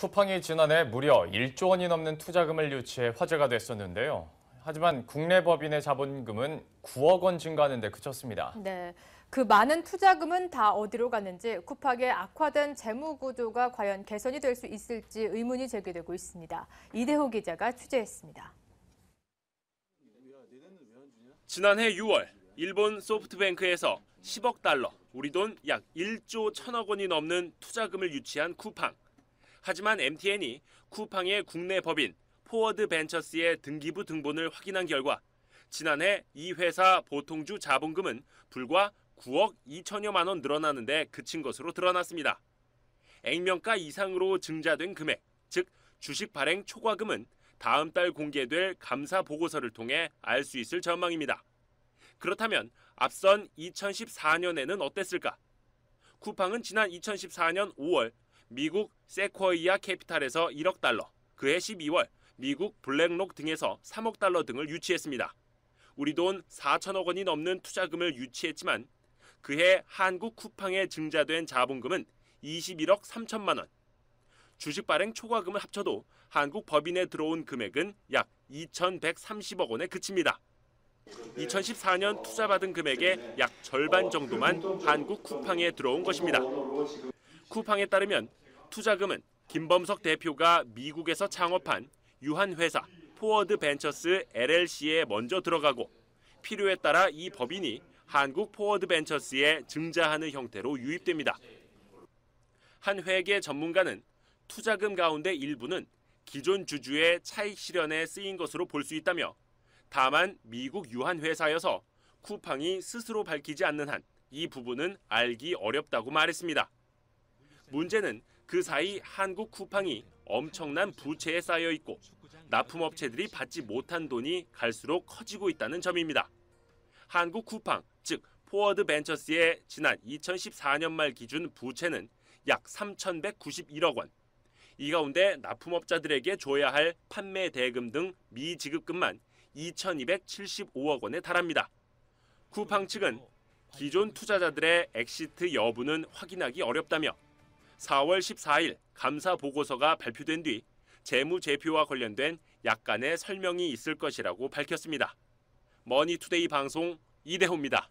쿠팡이 지난해 무려 1조 원이 넘는 투자금을 유치해 화제가 됐었는데요. 하지만 국내 법인의 자본금은 9억 원 증가하는 데 그쳤습니다. 네. 그 많은 투자금은 다 어디로 갔는지 쿠팡의 악화된 재무 구조가 과연 개선이 될 수 있을지 의문이 제기되고 있습니다. 이대호 기자가 취재했습니다. 지난해 6월 일본 소프트뱅크에서 10억 달러, 우리 돈 약 1조 1천억 원이 넘는 투자금을 유치한 쿠팡. 하지만 MTN이 쿠팡의 국내 법인 포워드 벤처스의 등기부 등본을 확인한 결과 지난해 이 회사 보통주 자본금은 불과 9억 2천여만 원 늘어나는데 그친 것으로 드러났습니다. 액면가 이상으로 증자된 금액, 즉 주식 발행 초과금은 다음 달 공개될 감사 보고서를 통해 알 수 있을 전망입니다. 그렇다면 앞선 2014년에는 어땠을까? 쿠팡은 지난 2014년 5월 미국 세코이아 캐피탈에서 1억 달러, 그해 12월 미국 블랙록 등에서 3억 달러 등을 유치했습니다. 우리 돈 4천억 원이 넘는 투자금을 유치했지만 그해 한국 쿠팡에 증자된 자본금은 21억 3천만 원. 주식 발행 초과금을 합쳐도 한국 법인에 들어온 금액은 약 2,130억 원에 그칩니다. 2014년 투자받은 금액의 약 절반 정도만 한국 쿠팡에 들어온 것입니다. 쿠팡에 따르면 투자금은 김범석 대표가 미국에서 창업한 유한회사 포워드 벤처스 LLC에 먼저 들어가고 필요에 따라 이 법인이 한국 포워드 벤처스에 증자하는 형태로 유입됩니다. 한 회계 전문가는 투자금 가운데 일부는 기존 주주의 차익 실현에 쓰인 것으로 볼 수 있다며 다만 미국 유한 회사여서 쿠팡이 스스로 밝히지 않는 한 이 부분은 알기 어렵다고 말했습니다. 문제는 그 사이 한국 쿠팡이 엄청난 부채에 쌓여 있고 납품업체들이 받지 못한 돈이 갈수록 커지고 있다는 점입니다. 한국 쿠팡, 즉 포워드 벤처스의 지난 2014년 말 기준 부채는 약 3,191억 원. 이 가운데 납품업자들에게 줘야 할 판매 대금 등 미지급금만 2,275억 원에 달합니다. 쿠팡 측은 기존 투자자들의 엑시트 여부는 확인하기 어렵다며 4월 14일 감사 보고서가 발표된 뒤 재무 제표와 관련된 약간의 설명이 있을 것이라고 밝혔습니다. 머니투데이 방송 이대호입니다.